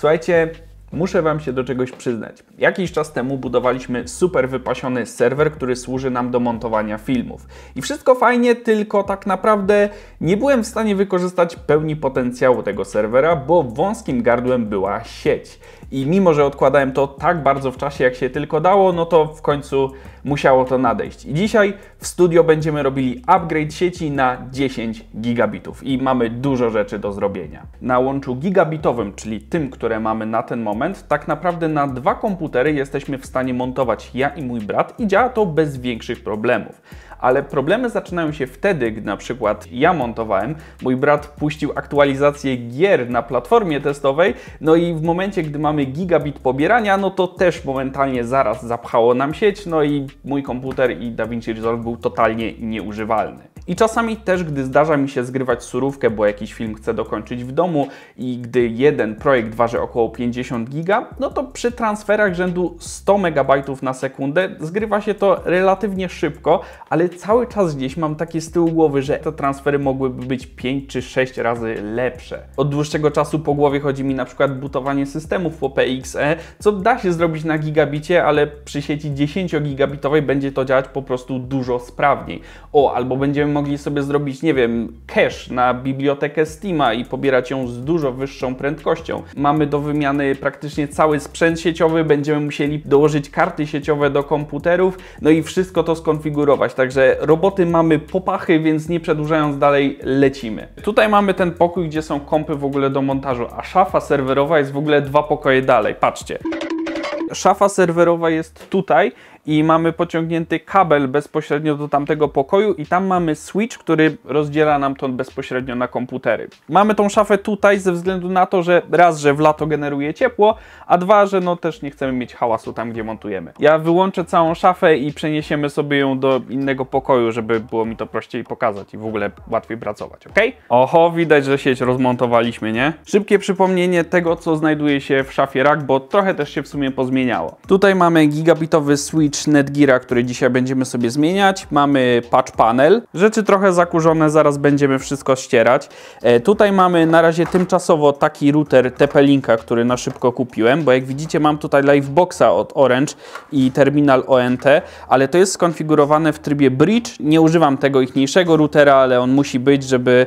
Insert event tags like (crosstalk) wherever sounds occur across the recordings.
Słuchajcie, muszę Wam się do czegoś przyznać. Jakiś czas temu budowaliśmy super wypasiony serwer, który służy nam do montowania filmów. I wszystko fajnie, tylko tak naprawdę nie byłem w stanie wykorzystać pełni potencjału tego serwera, bo wąskim gardłem była sieć. I mimo, że odkładałem to tak bardzo w czasie, jak się tylko dało, no to w końcu musiało to nadejść. I dzisiaj w studio będziemy robili upgrade sieci na 10 gigabitów i mamy dużo rzeczy do zrobienia. Na łączu gigabitowym, czyli tym, które mamy na ten moment, tak naprawdę na dwa komputery jesteśmy w stanie montować ja i mój brat i działa to bez większych problemów ale problemy zaczynają się wtedy, gdy na przykład ja montowałem, mój brat puścił aktualizację gier na platformie testowej, no i w momencie, gdy mamy gigabit pobierania, no to też momentalnie zaraz zapchało nam sieć, no i mój komputer i DaVinci Resolve był totalnie nieużywalny. I czasami też, gdy zdarza mi się zgrywać surówkę, bo jakiś film chcę dokończyć w domu i gdy jeden projekt waży około 50 giga, no to przy transferach rzędu 100 megabajtów na sekundę zgrywa się to relatywnie szybko, ale cały czas gdzieś mam takie z tyłu głowy, że te transfery mogłyby być 5 czy 6 razy lepsze. Od dłuższego czasu po głowie chodzi mi na przykład butowanie systemów po PXE, co da się zrobić na gigabicie, ale przy sieci 10 gigabitowej będzie to działać po prostu dużo sprawniej. O, albo będziemy mogli sobie zrobić, nie wiem, cache na bibliotekę Steama i pobierać ją z dużo wyższą prędkością. Mamy do wymiany praktycznie cały sprzęt sieciowy, będziemy musieli dołożyć karty sieciowe do komputerów, no i wszystko to skonfigurować. Także roboty mamy popachy, więc nie przedłużając dalej, lecimy. Tutaj mamy ten pokój, gdzie są kompy w ogóle do montażu, a szafa serwerowa jest w ogóle dwa pokoje dalej. Patrzcie szafa serwerowa jest tutaj i mamy pociągnięty kabel bezpośrednio do tamtego pokoju i tam mamy switch, który rozdziela nam to bezpośrednio na komputery. Mamy tą szafę tutaj ze względu na to, że raz, że w lato generuje ciepło, a dwa, że no też nie chcemy mieć hałasu tam, gdzie montujemy. Ja wyłączę całą szafę i przeniesiemy sobie ją do innego pokoju, żeby było mi to prościej pokazać i w ogóle łatwiej pracować, ok? Oho, widać, że sieć rozmontowaliśmy, nie? Szybkie przypomnienie tego, co znajduje się w szafie rack, bo trochę też się w sumie pozmieniało. Tutaj mamy gigabitowy switch glitch który dzisiaj będziemy sobie zmieniać. Mamy patch panel. Rzeczy trochę zakurzone, zaraz będziemy wszystko ścierać. E, tutaj mamy na razie tymczasowo taki router TP-Linka, który na szybko kupiłem, bo jak widzicie mam tutaj Liveboxa od Orange i terminal ONT, ale to jest skonfigurowane w trybie bridge. Nie używam tego ichniejszego routera, ale on musi być, żeby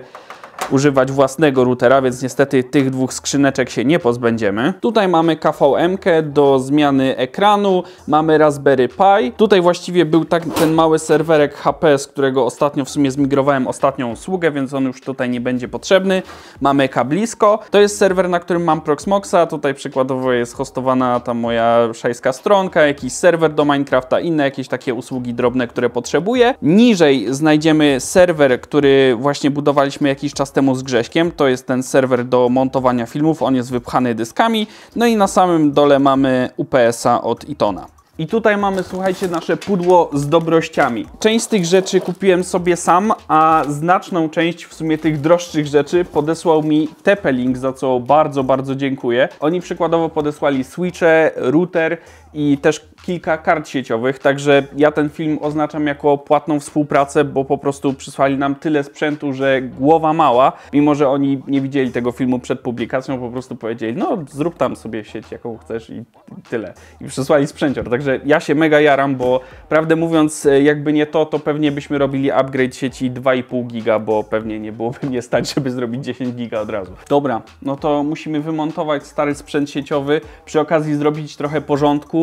używać własnego routera, więc niestety tych dwóch skrzyneczek się nie pozbędziemy. Tutaj mamy KVM do zmiany ekranu, mamy Raspberry Pi. Tutaj właściwie był tak ten mały serwerek HP, z którego ostatnio w sumie zmigrowałem ostatnią usługę, więc on już tutaj nie będzie potrzebny. Mamy kablisko. To jest serwer, na którym mam Proxmoxa. Tutaj przykładowo jest hostowana ta moja szajska stronka, jakiś serwer do Minecrafta, inne jakieś takie usługi drobne, które potrzebuję. Niżej znajdziemy serwer, który właśnie budowaliśmy jakiś czas temu temu z Grześkiem, to jest ten serwer do montowania filmów, on jest wypchany dyskami, no i na samym dole mamy UPS-a od Itona. I tutaj mamy, słuchajcie, nasze pudło z dobrościami. Część z tych rzeczy kupiłem sobie sam, a znaczną część w sumie tych droższych rzeczy podesłał mi Tepelink, za co bardzo, bardzo dziękuję. Oni przykładowo podesłali switche, router, i też kilka kart sieciowych, także ja ten film oznaczam jako płatną współpracę, bo po prostu przysłali nam tyle sprzętu, że głowa mała, mimo że oni nie widzieli tego filmu przed publikacją, po prostu powiedzieli, no zrób tam sobie sieć jaką chcesz i tyle. I przysłali sprzęcior, także ja się mega jaram, bo prawdę mówiąc, jakby nie to, to pewnie byśmy robili upgrade sieci 2,5 giga, bo pewnie nie byłoby mnie stać, żeby zrobić 10 giga od razu. Dobra, no to musimy wymontować stary sprzęt sieciowy, przy okazji zrobić trochę porządku,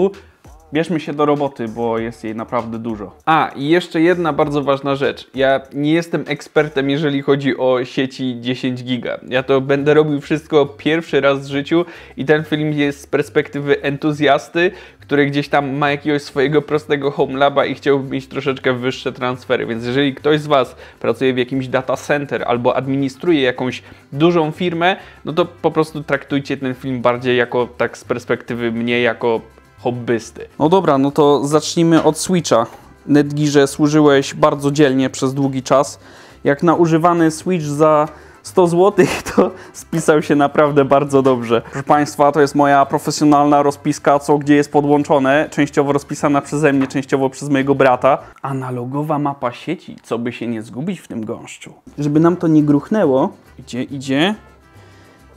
bierzmy się do roboty, bo jest jej naprawdę dużo. A, i jeszcze jedna bardzo ważna rzecz. Ja nie jestem ekspertem, jeżeli chodzi o sieci 10 giga. Ja to będę robił wszystko pierwszy raz w życiu i ten film jest z perspektywy entuzjasty, który gdzieś tam ma jakiegoś swojego prostego home laba i chciałby mieć troszeczkę wyższe transfery. Więc jeżeli ktoś z Was pracuje w jakimś data center albo administruje jakąś dużą firmę, no to po prostu traktujcie ten film bardziej jako tak z perspektywy mnie jako hobbysty. No dobra, no to zacznijmy od Switcha. Netgirze służyłeś bardzo dzielnie przez długi czas. Jak na używany Switch za 100 zł, (laughs) to spisał się naprawdę bardzo dobrze. Proszę Państwa, to jest moja profesjonalna rozpiska, co gdzie jest podłączone, częściowo rozpisana przeze mnie, częściowo przez mojego brata. Analogowa mapa sieci, co by się nie zgubić w tym gąszczu. Żeby nam to nie gruchnęło, idzie, idzie,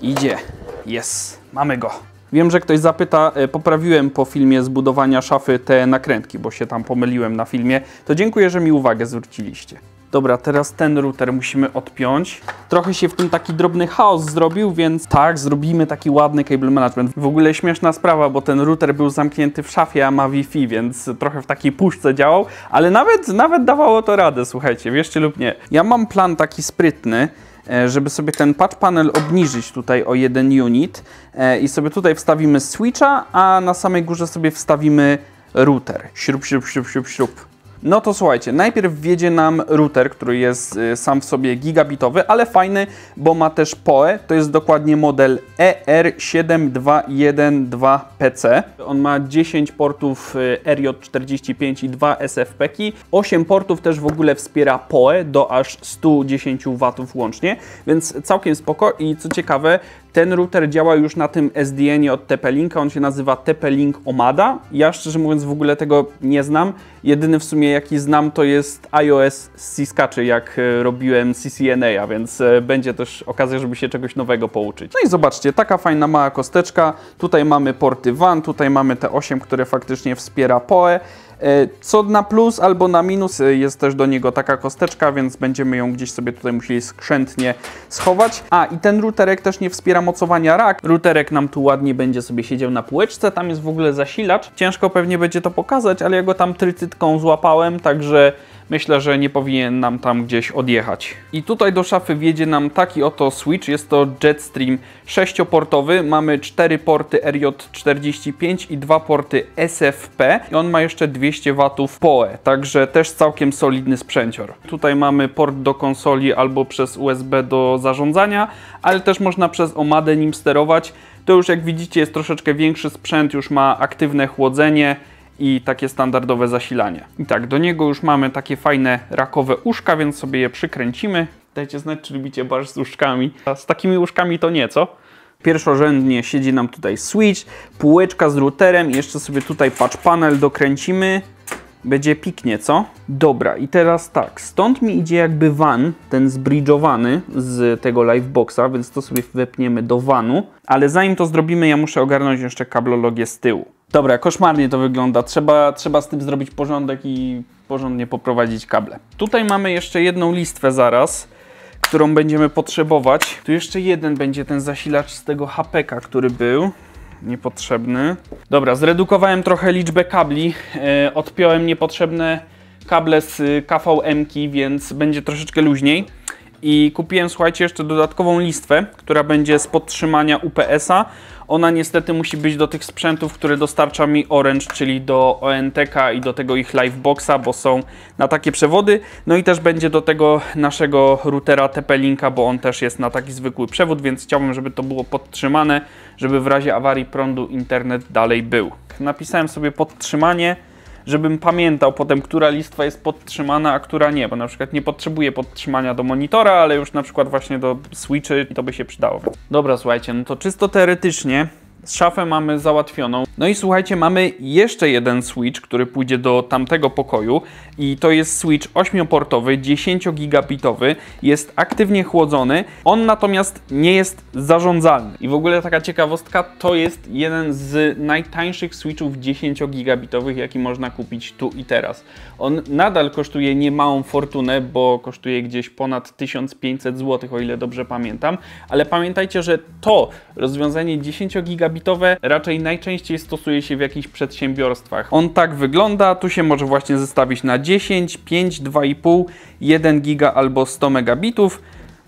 idzie, jest, mamy go. Wiem, że ktoś zapyta, e, poprawiłem po filmie zbudowania szafy te nakrętki, bo się tam pomyliłem na filmie. To dziękuję, że mi uwagę zwróciliście. Dobra, teraz ten router musimy odpiąć. Trochę się w tym taki drobny chaos zrobił, więc tak, zrobimy taki ładny cable management. W ogóle śmieszna sprawa, bo ten router był zamknięty w szafie, a ma Wi-Fi, więc trochę w takiej puszce działał, ale nawet, nawet dawało to radę, słuchajcie, wierzcie lub nie. Ja mam plan taki sprytny, E, żeby sobie ten patch panel obniżyć tutaj o jeden unit e, i sobie tutaj wstawimy switcha, a na samej górze sobie wstawimy router. Śrub, śrub, śrub, śrub, śrub. No to słuchajcie, najpierw wjedzie nam router, który jest y, sam w sobie gigabitowy, ale fajny, bo ma też PoE, to jest dokładnie model ER7212PC. On ma 10 portów y, RJ45 i 2 SFP-ki. 8 portów też w ogóle wspiera PoE do aż 110 W łącznie, więc całkiem spoko i co ciekawe, ten router działa już na tym SDN od TP-Linka, on się nazywa TP-Link Omada. Ja szczerze mówiąc w ogóle tego nie znam. Jedyny w sumie jaki znam to jest iOS z Cisca, czy jak e, robiłem CCNA, więc e, będzie też okazja, żeby się czegoś nowego pouczyć. No i zobaczcie, taka fajna mała kosteczka. Tutaj mamy porty WAN, tutaj mamy te 8, które faktycznie wspiera PoE. E, co na plus albo na minus e, jest też do niego taka kosteczka, więc będziemy ją gdzieś sobie tutaj musieli skrzętnie schować. A i ten routerek też nie wspiera mocowania rack. Routerek nam tu ładnie będzie sobie siedział na półeczce, tam jest w ogóle zasilacz. Ciężko pewnie będzie to pokazać, ale ja go tam trytytką złapałem, także myślę, że nie powinien nam tam gdzieś odjechać. I tutaj do szafy wjedzie nam taki oto switch, jest to Jetstream sześcioportowy. mamy cztery porty RJ45 i dwa porty SFP i on ma jeszcze 200 W PoE, także też całkiem solidny sprzęcior. Tutaj mamy port do konsoli albo przez USB do zarządzania, ale też można przez omadę nim sterować. To już jak widzicie jest troszeczkę większy sprzęt, już ma aktywne chłodzenie, i takie standardowe zasilanie. I tak, do niego już mamy takie fajne rakowe uszka, więc sobie je przykręcimy. Dajcie znać, czy lubicie barsz z uszkami. A z takimi uszkami to nieco. Pierwszorzędnie siedzi nam tutaj switch, półeczka z routerem, jeszcze sobie tutaj patch panel dokręcimy. Będzie piknie, co? Dobra, i teraz tak, stąd mi idzie jakby van, ten zbridżowany z tego liveboxa, więc to sobie wepniemy do vanu, ale zanim to zrobimy, ja muszę ogarnąć jeszcze kablologię z tyłu. Dobra, koszmarnie to wygląda. Trzeba, trzeba z tym zrobić porządek i porządnie poprowadzić kable. Tutaj mamy jeszcze jedną listwę zaraz, którą będziemy potrzebować. Tu jeszcze jeden będzie ten zasilacz z tego hapeka, który był niepotrzebny. Dobra, zredukowałem trochę liczbę kabli. E, odpiąłem niepotrzebne kable z e, KVM-ki, więc będzie troszeczkę luźniej. I kupiłem, słuchajcie, jeszcze dodatkową listwę, która będzie z podtrzymania UPS-a. Ona niestety musi być do tych sprzętów, które dostarcza mi Orange, czyli do ONTK i do tego ich Liveboxa, bo są na takie przewody. No i też będzie do tego naszego routera TP-Linka, bo on też jest na taki zwykły przewód, więc chciałbym, żeby to było podtrzymane, żeby w razie awarii prądu internet dalej był. Napisałem sobie podtrzymanie żebym pamiętał potem, która listwa jest podtrzymana, a która nie, bo na przykład nie potrzebuję podtrzymania do monitora, ale już na przykład właśnie do switchy to by się przydało. Dobra, słuchajcie, no to czysto teoretycznie Szafę mamy załatwioną. No i słuchajcie, mamy jeszcze jeden switch, który pójdzie do tamtego pokoju i to jest switch 8-portowy, 10-gigabitowy, jest aktywnie chłodzony, on natomiast nie jest zarządzalny. I w ogóle taka ciekawostka, to jest jeden z najtańszych switchów 10-gigabitowych, jaki można kupić tu i teraz. On nadal kosztuje niemałą fortunę, bo kosztuje gdzieś ponad 1500 zł, o ile dobrze pamiętam, ale pamiętajcie, że to rozwiązanie 10 gigabitowe raczej najczęściej stosuje się w jakichś przedsiębiorstwach. On tak wygląda, tu się może właśnie zestawić na 10, 5, 2,5, 1 giga albo 100 megabitów.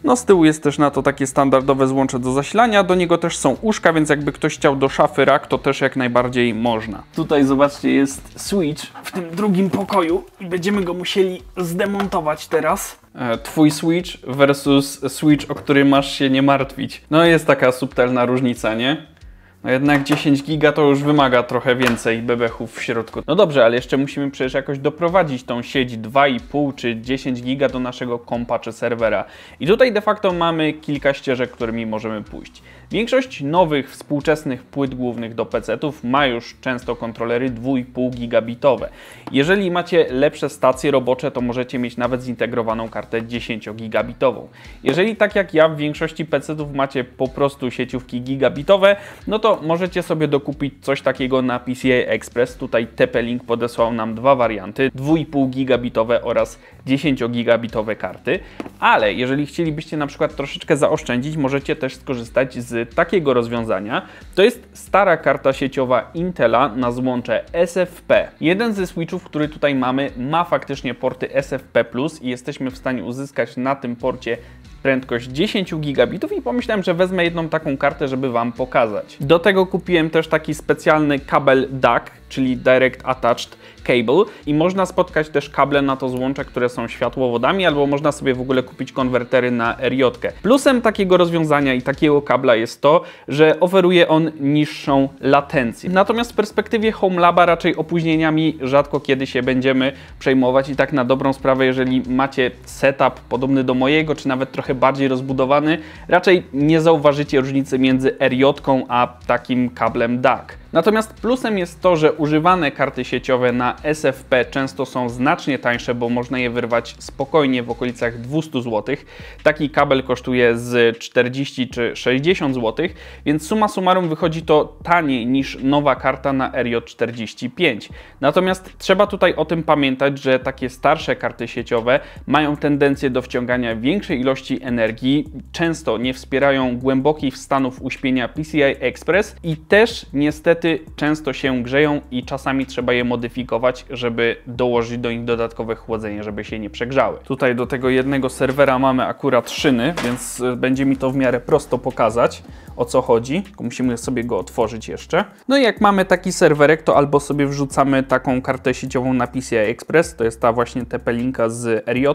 No z tyłu jest też na to takie standardowe złącze do zasilania, do niego też są uszka, więc jakby ktoś chciał do szafy rak, to też jak najbardziej można. Tutaj zobaczcie jest switch w tym drugim pokoju i będziemy go musieli zdemontować teraz. E, twój switch versus switch, o który masz się nie martwić. No jest taka subtelna różnica, nie? No jednak 10 giga to już wymaga trochę więcej bebechów w środku. No dobrze, ale jeszcze musimy przecież jakoś doprowadzić tą sieć 2,5 czy 10 giga do naszego kompa czy serwera. I tutaj de facto mamy kilka ścieżek, którymi możemy pójść. Większość nowych, współczesnych płyt głównych do PC-ów ma już często kontrolery 2,5 gigabitowe. Jeżeli macie lepsze stacje robocze, to możecie mieć nawet zintegrowaną kartę 10 gigabitową. Jeżeli tak jak ja w większości PC-ów macie po prostu sieciówki gigabitowe, no to możecie sobie dokupić coś takiego na PCI Express. Tutaj TP-Link podesłał nam dwa warianty, 2,5 gigabitowe oraz 10 gigabitowe karty, ale jeżeli chcielibyście na przykład troszeczkę zaoszczędzić, możecie też skorzystać z takiego rozwiązania to jest stara karta sieciowa Intela na złącze SFP. Jeden ze switchów, który tutaj mamy, ma faktycznie porty SFP i jesteśmy w stanie uzyskać na tym porcie prędkość 10 gigabitów i pomyślałem, że wezmę jedną taką kartę, żeby Wam pokazać. Do tego kupiłem też taki specjalny kabel DAC, czyli Direct Attached, cable i można spotkać też kable na to złącze, które są światłowodami, albo można sobie w ogóle kupić konwertery na RJ. -kę. Plusem takiego rozwiązania i takiego kabla jest to, że oferuje on niższą latencję. Natomiast w perspektywie Laba raczej opóźnieniami rzadko kiedy się będziemy przejmować i tak na dobrą sprawę, jeżeli macie setup podobny do mojego, czy nawet trochę bardziej rozbudowany, raczej nie zauważycie różnicy między RJ a takim kablem DAC. Natomiast plusem jest to, że używane karty sieciowe na SFP często są znacznie tańsze, bo można je wyrwać spokojnie w okolicach 200 zł. Taki kabel kosztuje z 40 czy 60 zł, więc suma summarum wychodzi to taniej niż nowa karta na RJ45. Natomiast trzeba tutaj o tym pamiętać, że takie starsze karty sieciowe mają tendencję do wciągania większej ilości energii, często nie wspierają głębokich stanów uśpienia PCI Express i też niestety niestety często się grzeją i czasami trzeba je modyfikować, żeby dołożyć do nich dodatkowe chłodzenie, żeby się nie przegrzały. Tutaj do tego jednego serwera mamy akurat szyny, więc e, będzie mi to w miarę prosto pokazać o co chodzi. Musimy sobie go otworzyć jeszcze. No i jak mamy taki serwerek, to albo sobie wrzucamy taką kartę sieciową na PCI Express, to jest ta właśnie TP-Linka z RJ,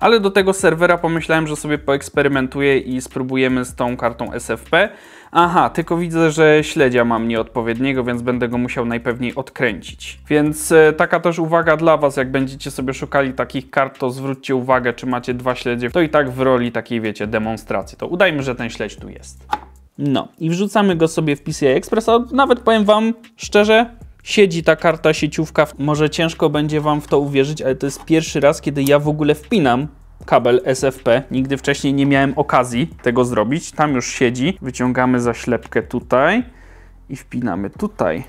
ale do tego serwera pomyślałem, że sobie poeksperymentuję i spróbujemy z tą kartą SFP. Aha, tylko widzę, że śledzia mam nieodpowiedniego, więc będę go musiał najpewniej odkręcić. Więc e, taka też uwaga dla Was, jak będziecie sobie szukali takich kart, to zwróćcie uwagę, czy macie dwa śledzie. To i tak w roli takiej, wiecie, demonstracji. To udajmy, że ten śledź tu jest. No i wrzucamy go sobie w PCI Express, a nawet powiem Wam szczerze, siedzi ta karta sieciówka. Może ciężko będzie Wam w to uwierzyć, ale to jest pierwszy raz, kiedy ja w ogóle wpinam kabel SFP. Nigdy wcześniej nie miałem okazji tego zrobić. Tam już siedzi. Wyciągamy zaślepkę tutaj i wpinamy tutaj.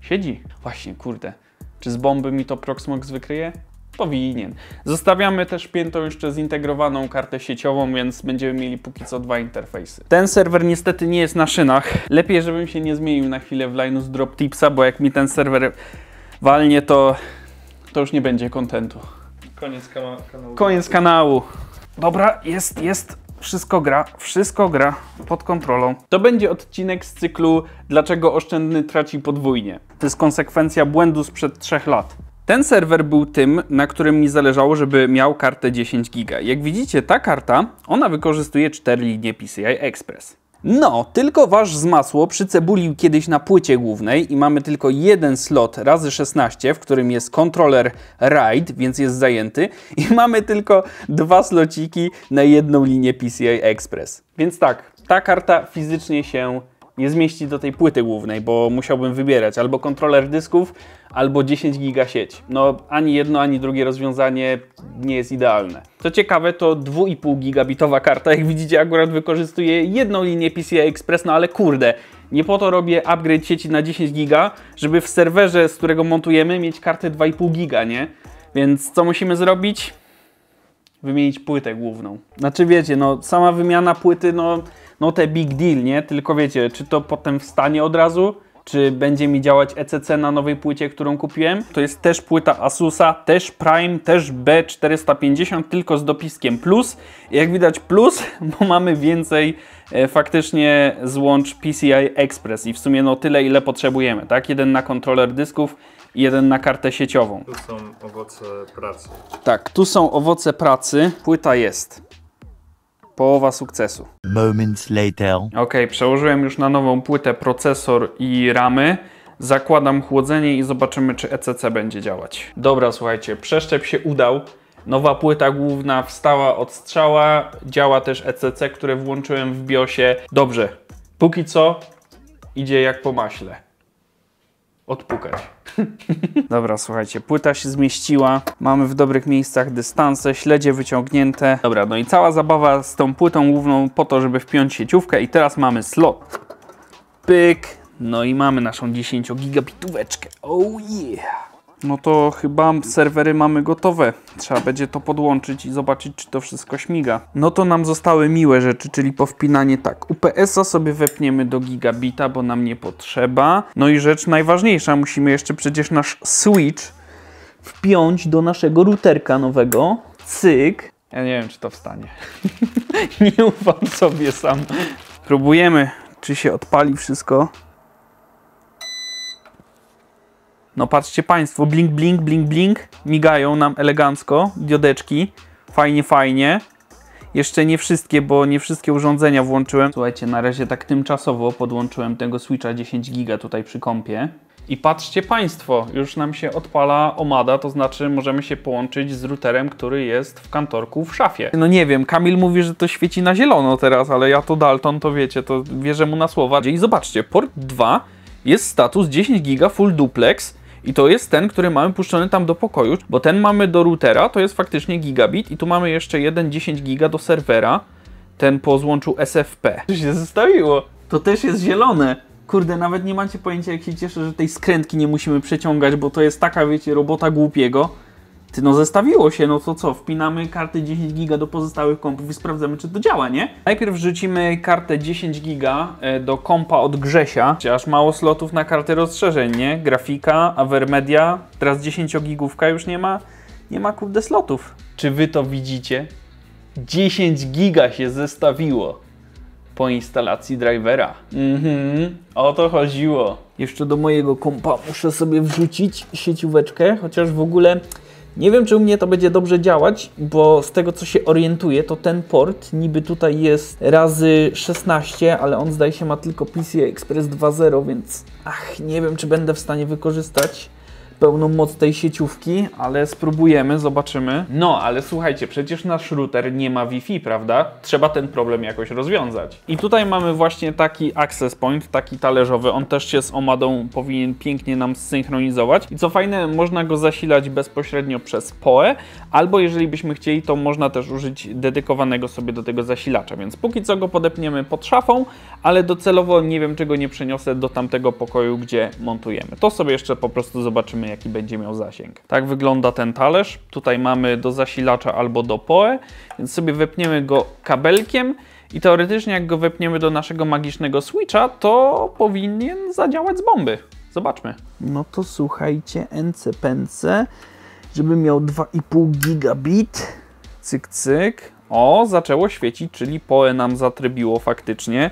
Siedzi. Właśnie, kurde. Czy z bomby mi to Proxmox wykryje? Powinien. Zostawiamy też piętą jeszcze zintegrowaną kartę sieciową, więc będziemy mieli póki co dwa interfejsy. Ten serwer niestety nie jest na szynach. Lepiej, żebym się nie zmienił na chwilę w Linus Drop Tipsa, bo jak mi ten serwer walnie, to to już nie będzie kontentu. Koniec kana kanału. Koniec kanału. Dobra, jest, jest. Wszystko gra, wszystko gra pod kontrolą. To będzie odcinek z cyklu Dlaczego oszczędny traci podwójnie. To jest konsekwencja błędu sprzed trzech lat. Ten serwer był tym, na którym mi zależało, żeby miał kartę 10 GB. Jak widzicie, ta karta, ona wykorzystuje 4 linie PCI Express. No, tylko wasz zmasło przycebulił kiedyś na płycie głównej i mamy tylko jeden slot razy 16, w którym jest kontroler RAID, więc jest zajęty (laughs) i mamy tylko dwa slociki na jedną linię PCI Express. Więc tak, ta karta fizycznie się nie zmieści do tej płyty głównej, bo musiałbym wybierać albo kontroler dysków, albo 10 giga sieć. No ani jedno, ani drugie rozwiązanie nie jest idealne. Co ciekawe, to 2,5 gigabitowa karta, jak widzicie, akurat wykorzystuje jedną linię PCI Express, no ale kurde, nie po to robię upgrade sieci na 10 giga, żeby w serwerze, z którego montujemy, mieć kartę 2,5 giga, nie? Więc co musimy zrobić? Wymienić płytę główną. Znaczy wiecie, no sama wymiana płyty, no no te big deal, nie? Tylko wiecie, czy to potem wstanie od razu, czy będzie mi działać ECC na nowej płycie, którą kupiłem. To jest też płyta Asusa, też Prime, też B450, tylko z dopiskiem plus. Jak widać plus, (laughs) bo mamy więcej e, faktycznie złącz PCI Express i w sumie no tyle, ile potrzebujemy, tak? Jeden na kontroler dysków, jeden na kartę sieciową. Tu są owoce pracy. Tak, tu są owoce pracy. Płyta jest Połowa sukcesu. Moments later. Ok, przełożyłem już na nową płytę procesor i ramy. Zakładam chłodzenie i zobaczymy, czy ECC będzie działać. Dobra, słuchajcie, przeszczep się udał. Nowa płyta główna wstała od strzała. Działa też ECC, które włączyłem w BIOSie. Dobrze, póki co idzie jak po maśle. Odpukać. (laughs) Dobra, słuchajcie, płyta się zmieściła, mamy w dobrych miejscach dystanse, śledzie wyciągnięte. Dobra, no i cała zabawa z tą płytą główną po to, żeby wpiąć sieciówkę i teraz mamy slot. Pyk, no i mamy naszą 10 gigabitóweczkę. Oh yeah! No to chyba serwery mamy gotowe. Trzeba będzie to podłączyć i zobaczyć, czy to wszystko śmiga. No to nam zostały miłe rzeczy, czyli powpinanie tak. UPS-a sobie wepniemy do gigabita, bo nam nie potrzeba. No i rzecz najważniejsza, musimy jeszcze przecież nasz switch wpiąć do naszego routerka nowego. Cyk. Ja nie wiem, czy to wstanie. (laughs) nie ufam sobie sam. Próbujemy, czy się odpali wszystko. No patrzcie Państwo, blink, blink, blink, blink, migają nam elegancko diodeczki, fajnie, fajnie. Jeszcze nie wszystkie, bo nie wszystkie urządzenia włączyłem. Słuchajcie, na razie tak tymczasowo podłączyłem tego Switcha 10 giga tutaj przy kąpie. I patrzcie Państwo, już nam się odpala omada, to znaczy możemy się połączyć z routerem, który jest w kantorku w szafie. No nie wiem, Kamil mówi, że to świeci na zielono teraz, ale ja to Dalton, to wiecie, to wierzę mu na słowa. I zobaczcie, port 2 jest status 10 giga full duplex, i to jest ten, który mamy puszczony tam do pokoju, bo ten mamy do routera, to jest faktycznie gigabit i tu mamy jeszcze jeden 10 giga do serwera, ten po złączu SFP. To się zostawiło. To też jest zielone. Kurde, nawet nie macie pojęcia, jak się cieszę, że tej skrętki nie musimy przeciągać, bo to jest taka, wiecie, robota głupiego. Ty no zestawiło się, no to co, wpinamy karty 10 giga do pozostałych kompów i sprawdzamy, czy to działa, nie? Najpierw wrzucimy kartę 10 giga e, do kompa od Grzesia, chociaż mało slotów na karty rozszerzeń, nie? Grafika, Avermedia, teraz 10 gigówka już nie ma, nie ma kurde slotów. Czy wy to widzicie? 10 giga się zestawiło po instalacji drivera. Mhm, o to chodziło. Jeszcze do mojego kompa muszę sobie wrzucić siecióweczkę, chociaż w ogóle nie wiem, czy u mnie to będzie dobrze działać, bo z tego co się orientuję, to ten port niby tutaj jest razy 16, ale on zdaje się ma tylko PCI Express 2.0, więc ach, nie wiem, czy będę w stanie wykorzystać pełną moc tej sieciówki, ale spróbujemy, zobaczymy. No, ale słuchajcie, przecież nasz router nie ma Wi-Fi, prawda? Trzeba ten problem jakoś rozwiązać. I tutaj mamy właśnie taki access point, taki talerzowy. On też się z omadą powinien pięknie nam zsynchronizować. I co fajne, można go zasilać bezpośrednio przez PoE, albo jeżeli byśmy chcieli, to można też użyć dedykowanego sobie do tego zasilacza. Więc póki co go podepniemy pod szafą, ale docelowo nie wiem, czego nie przeniosę do tamtego pokoju, gdzie montujemy. To sobie jeszcze po prostu zobaczymy, jaki będzie miał zasięg. Tak wygląda ten talerz. Tutaj mamy do zasilacza albo do POE, więc sobie wepniemy go kabelkiem i teoretycznie jak go wepniemy do naszego magicznego switcha, to powinien zadziałać z bomby. Zobaczmy. No to słuchajcie, NCPNC, żeby miał 2,5 gigabit. Cyk, cyk. O, zaczęło świecić, czyli POE nam zatrybiło faktycznie.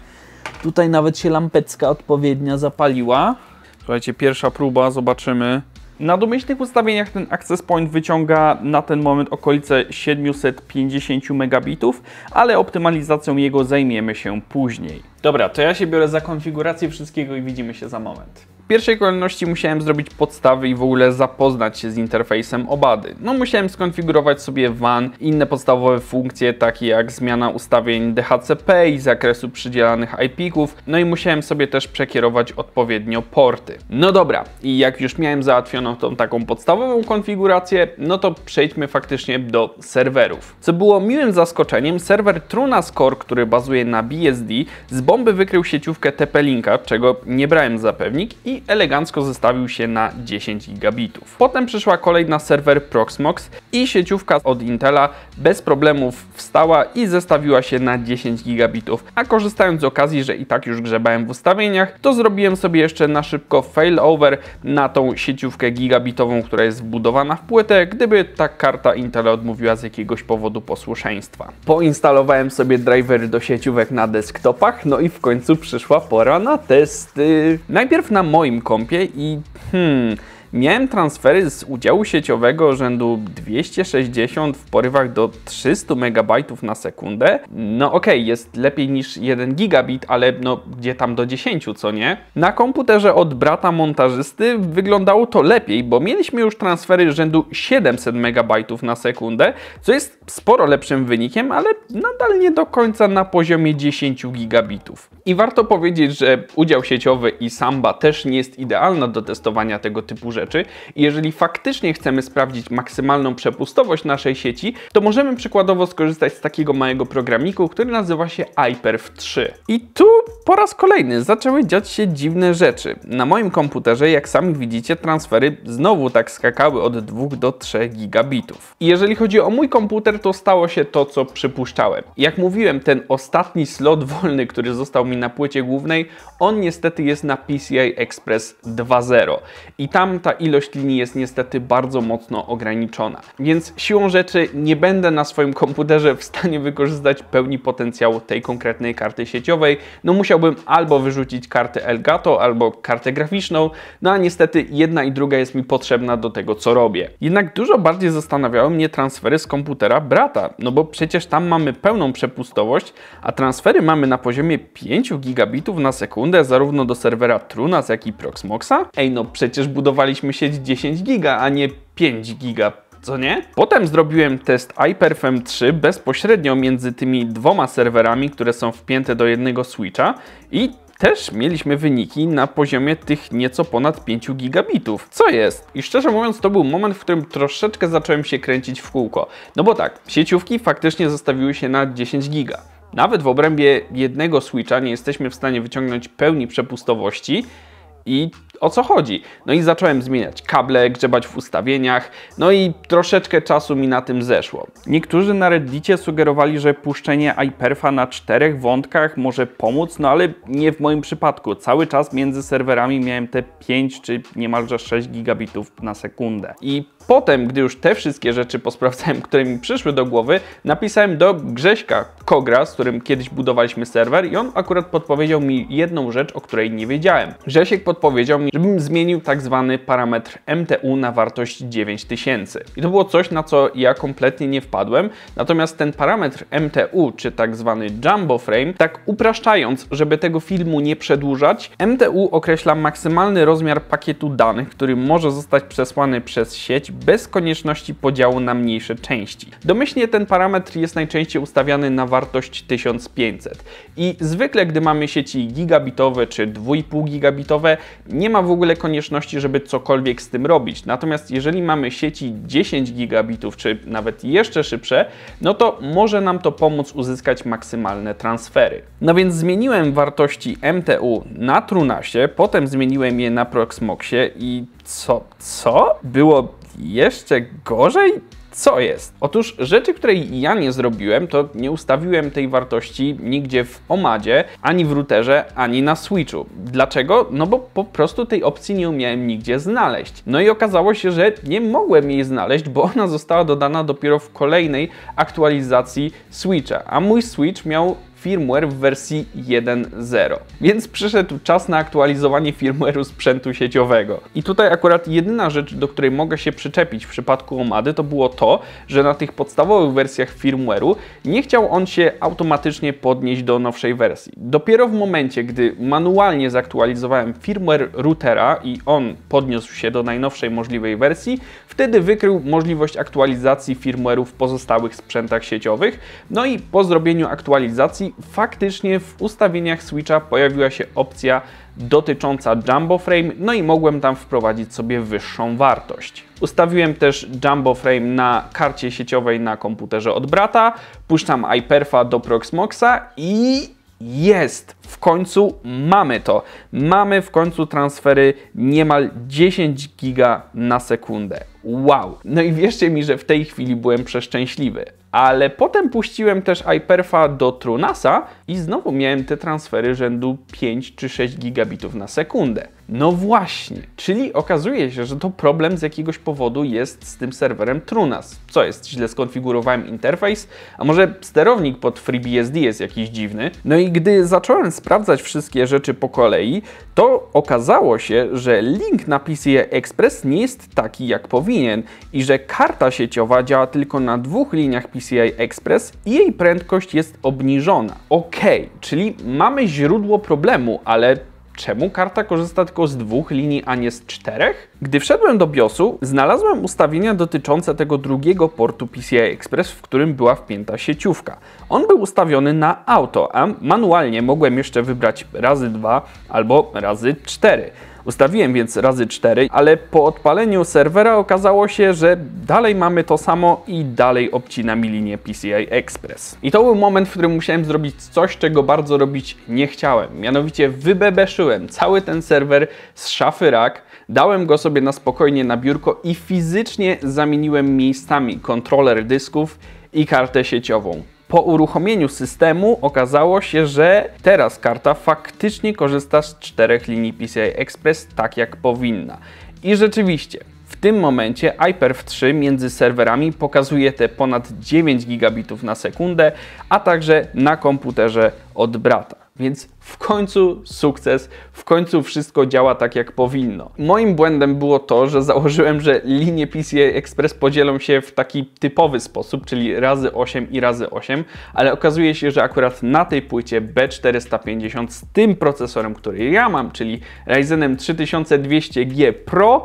Tutaj nawet się lampeczka odpowiednia zapaliła. Słuchajcie, pierwsza próba, zobaczymy. Na domyślnych ustawieniach ten access point wyciąga na ten moment okolice 750 megabitów, ale optymalizacją jego zajmiemy się później. Dobra, to ja się biorę za konfigurację wszystkiego i widzimy się za moment pierwszej kolejności musiałem zrobić podstawy i w ogóle zapoznać się z interfejsem Obady. No musiałem skonfigurować sobie WAN, inne podstawowe funkcje takie jak zmiana ustawień DHCP i zakresu przydzielanych IP-ków, no i musiałem sobie też przekierować odpowiednio porty. No dobra, i jak już miałem załatwioną tą taką podstawową konfigurację, no to przejdźmy faktycznie do serwerów. Co było miłym zaskoczeniem, serwer TrunaScore, który bazuje na BSD, z bomby wykrył sieciówkę TP-Linka, czego nie brałem za pewnik i elegancko zestawił się na 10 gigabitów. Potem przyszła kolej na serwer Proxmox i sieciówka od Intela bez problemów wstała i zestawiła się na 10 gigabitów. A korzystając z okazji, że i tak już grzebałem w ustawieniach, to zrobiłem sobie jeszcze na szybko failover na tą sieciówkę gigabitową, która jest wbudowana w płytę, gdyby ta karta Intela odmówiła z jakiegoś powodu posłuszeństwa. Poinstalowałem sobie driver do sieciówek na desktopach, no i w końcu przyszła pora na testy. Najpierw na moim moim kompie i hmm, miałem transfery z udziału sieciowego rzędu 260 w porywach do 300 MB na sekundę. No okej, okay, jest lepiej niż 1 gigabit, ale no gdzie tam do 10, co nie? Na komputerze od brata montażysty wyglądało to lepiej, bo mieliśmy już transfery rzędu 700 MB na sekundę, co jest sporo lepszym wynikiem, ale nadal nie do końca na poziomie 10 gigabitów. I warto powiedzieć, że udział sieciowy i Samba też nie jest idealna do testowania tego typu rzeczy. I jeżeli faktycznie chcemy sprawdzić maksymalną przepustowość naszej sieci, to możemy przykładowo skorzystać z takiego małego programiku, który nazywa się iPerf 3. I tu po raz kolejny zaczęły dziać się dziwne rzeczy. Na moim komputerze, jak sami widzicie, transfery znowu tak skakały od 2 do 3 gigabitów. I jeżeli chodzi o mój komputer, to stało się to, co przypuszczałem. Jak mówiłem, ten ostatni slot wolny, który został mi na płycie głównej, on niestety jest na PCI Express 2.0 i tam ta ilość linii jest niestety bardzo mocno ograniczona. Więc siłą rzeczy nie będę na swoim komputerze w stanie wykorzystać pełni potencjału tej konkretnej karty sieciowej. No musiałbym albo wyrzucić kartę Elgato, albo kartę graficzną, no a niestety jedna i druga jest mi potrzebna do tego, co robię. Jednak dużo bardziej zastanawiały mnie transfery z komputera brata, no bo przecież tam mamy pełną przepustowość, a transfery mamy na poziomie 5 5 gigabitów na sekundę zarówno do serwera Trunas, jak i Proxmoxa? Ej, no przecież budowaliśmy sieć 10 giga, a nie 5 giga co nie? Potem zrobiłem test HyperFM 3 bezpośrednio między tymi dwoma serwerami, które są wpięte do jednego switcha i też mieliśmy wyniki na poziomie tych nieco ponad 5 gigabitów. Co jest? I szczerze mówiąc to był moment, w którym troszeczkę zacząłem się kręcić w kółko. No bo tak, sieciówki faktycznie zostawiły się na 10 giga. Nawet w obrębie jednego switcha nie jesteśmy w stanie wyciągnąć pełni przepustowości i o co chodzi? No i zacząłem zmieniać kable, grzebać w ustawieniach, no i troszeczkę czasu mi na tym zeszło. Niektórzy na reddicie sugerowali, że puszczenie iPerfa na czterech wątkach może pomóc, no ale nie w moim przypadku. Cały czas między serwerami miałem te 5 czy niemalże 6 gigabitów na sekundę. I potem, gdy już te wszystkie rzeczy posprawdzałem, (laughs) które mi przyszły do głowy, napisałem do Grześka Kogra, z którym kiedyś budowaliśmy serwer i on akurat podpowiedział mi jedną rzecz, o której nie wiedziałem. Grzesiek podpowiedział mi, żebym zmienił tak zwany parametr MTU na wartość 9000. I to było coś, na co ja kompletnie nie wpadłem, natomiast ten parametr MTU, czy tak zwany Jumbo Frame, tak upraszczając, żeby tego filmu nie przedłużać, MTU określa maksymalny rozmiar pakietu danych, który może zostać przesłany przez sieć bez konieczności podziału na mniejsze części. Domyślnie ten parametr jest najczęściej ustawiany na wartość 1500 i zwykle gdy mamy sieci gigabitowe czy 2,5 gigabitowe nie ma w ogóle konieczności, żeby cokolwiek z tym robić. Natomiast jeżeli mamy sieci 10 gigabitów czy nawet jeszcze szybsze, no to może nam to pomóc uzyskać maksymalne transfery. No więc zmieniłem wartości MTU na Trunasie, potem zmieniłem je na Proxmoxie i co? Co? Było jeszcze gorzej? Co jest? Otóż rzeczy, której ja nie zrobiłem, to nie ustawiłem tej wartości nigdzie w Omadzie, ani w routerze, ani na Switchu. Dlaczego? No bo po prostu tej opcji nie umiałem nigdzie znaleźć. No i okazało się, że nie mogłem jej znaleźć, bo ona została dodana dopiero w kolejnej aktualizacji Switcha, a mój Switch miał firmware w wersji 1.0. Więc przyszedł czas na aktualizowanie firmware'u sprzętu sieciowego. I tutaj akurat jedyna rzecz, do której mogę się przyczepić w przypadku Omady, to było to, że na tych podstawowych wersjach firmware'u nie chciał on się automatycznie podnieść do nowszej wersji. Dopiero w momencie, gdy manualnie zaktualizowałem firmware routera i on podniósł się do najnowszej możliwej wersji, wtedy wykrył możliwość aktualizacji firmware'u w pozostałych sprzętach sieciowych. No i po zrobieniu aktualizacji faktycznie w ustawieniach Switcha pojawiła się opcja dotycząca Jumbo Frame, no i mogłem tam wprowadzić sobie wyższą wartość. Ustawiłem też Jumbo Frame na karcie sieciowej na komputerze od brata, puszczam iPerfa do Proxmoxa i jest! W końcu mamy to. Mamy w końcu transfery niemal 10 giga na sekundę. Wow! No i wierzcie mi, że w tej chwili byłem przeszczęśliwy ale potem puściłem też iPerfa do Trunasa i znowu miałem te transfery rzędu 5 czy 6 gigabitów na sekundę. No właśnie, czyli okazuje się, że to problem z jakiegoś powodu jest z tym serwerem Trunas. Co jest? Źle skonfigurowałem interfejs? A może sterownik pod FreeBSD jest jakiś dziwny? No i gdy zacząłem sprawdzać wszystkie rzeczy po kolei, to okazało się, że link na PCI Express nie jest taki jak powinien i że karta sieciowa działa tylko na dwóch liniach PCI Express i jej prędkość jest obniżona. Ok, czyli mamy źródło problemu, ale czemu karta korzysta tylko z dwóch linii, a nie z czterech? Gdy wszedłem do BIOSu, znalazłem ustawienia dotyczące tego drugiego portu PCI Express, w którym była wpięta sieciówka. On był ustawiony na auto, a manualnie mogłem jeszcze wybrać razy dwa albo razy cztery. Ustawiłem więc razy 4, ale po odpaleniu serwera okazało się, że dalej mamy to samo i dalej obcina mi linię PCI Express. I to był moment, w którym musiałem zrobić coś, czego bardzo robić nie chciałem. Mianowicie wybebeszyłem cały ten serwer z szafy rack, dałem go sobie na spokojnie na biurko i fizycznie zamieniłem miejscami kontroler dysków i kartę sieciową po uruchomieniu systemu okazało się, że teraz karta faktycznie korzysta z czterech linii PCI Express tak jak powinna. I rzeczywiście, w tym momencie iPerf 3 między serwerami pokazuje te ponad 9 gigabitów na sekundę, a także na komputerze od brata. Więc w końcu sukces, w końcu wszystko działa tak jak powinno. Moim błędem było to, że założyłem, że linie PCI Express podzielą się w taki typowy sposób, czyli razy 8 i razy 8, ale okazuje się, że akurat na tej płycie B450 z tym procesorem, który ja mam, czyli Ryzenem 3200G Pro,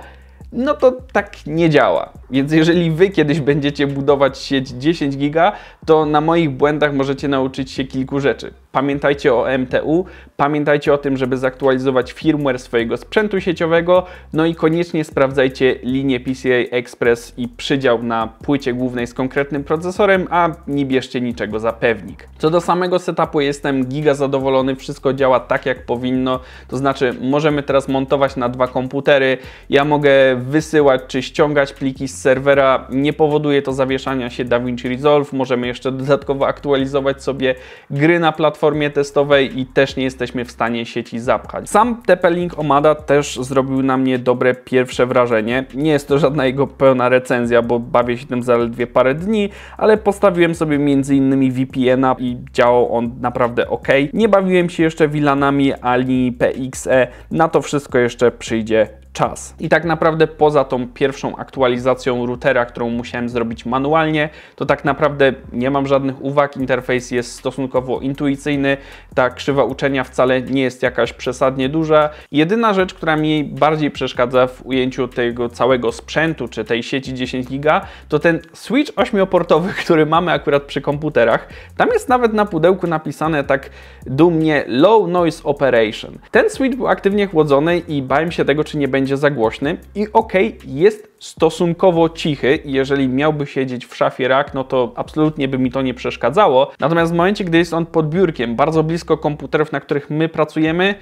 no to tak nie działa. Więc jeżeli Wy kiedyś będziecie budować sieć 10 giga, to na moich błędach możecie nauczyć się kilku rzeczy. Pamiętajcie o MTU, pamiętajcie o tym, żeby zaktualizować firmware swojego sprzętu sieciowego, no i koniecznie sprawdzajcie linię PCI Express i przydział na płycie głównej z konkretnym procesorem, a nie bierzcie niczego za pewnik. Co do samego setupu jestem giga zadowolony, wszystko działa tak jak powinno, to znaczy możemy teraz montować na dwa komputery, ja mogę wysyłać czy ściągać pliki z serwera, nie powoduje to zawieszania się DaVinci Resolve, możemy jeszcze dodatkowo aktualizować sobie gry na platformie, platformie testowej i też nie jesteśmy w stanie sieci zapchać. Sam TP-Link Omada też zrobił na mnie dobre pierwsze wrażenie. Nie jest to żadna jego pełna recenzja, bo bawię się tym zaledwie parę dni, ale postawiłem sobie m.in. VPN-a i działał on naprawdę ok. Nie bawiłem się jeszcze VLANami ani PXE, na to wszystko jeszcze przyjdzie czas. I tak naprawdę poza tą pierwszą aktualizacją routera, którą musiałem zrobić manualnie, to tak naprawdę nie mam żadnych uwag, interfejs jest stosunkowo intuicyjny, ta krzywa uczenia wcale nie jest jakaś przesadnie duża. Jedyna rzecz, która mi bardziej przeszkadza w ujęciu tego całego sprzętu, czy tej sieci 10 giga, to ten switch ośmioportowy, (laughs) który mamy akurat przy komputerach. Tam jest nawet na pudełku napisane tak dumnie Low Noise Operation. Ten switch był aktywnie chłodzony i bałem się tego, czy nie będzie będzie za głośny i ok, jest stosunkowo cichy. Jeżeli miałby siedzieć w szafie rak, no to absolutnie by mi to nie przeszkadzało. Natomiast w momencie, gdy jest on pod biurkiem, bardzo blisko komputerów, na których my pracujemy,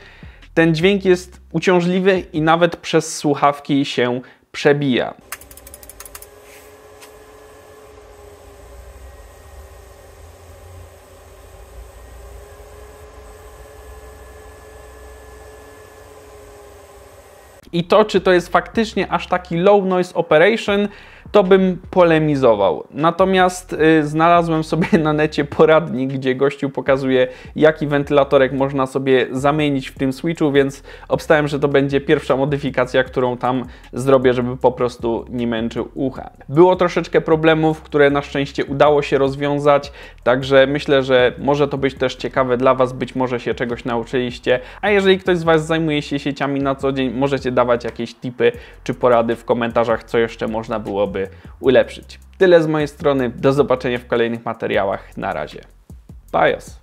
ten dźwięk jest uciążliwy i nawet przez słuchawki się przebija. i to, czy to jest faktycznie aż taki low noise operation, to bym polemizował. Natomiast y, znalazłem sobie na necie poradnik, gdzie gościu pokazuje, jaki wentylatorek można sobie zamienić w tym switchu, więc obstałem, że to będzie pierwsza modyfikacja, którą tam zrobię, żeby po prostu nie męczył ucha. Było troszeczkę problemów, które na szczęście udało się rozwiązać, także myślę, że może to być też ciekawe dla Was, być może się czegoś nauczyliście, a jeżeli ktoś z Was zajmuje się sieciami na co dzień, możecie dawać jakieś tipy czy porady w komentarzach, co jeszcze można byłoby byłoby ulepszyć. Tyle z mojej strony, do zobaczenia w kolejnych materiałach, na razie. Bios.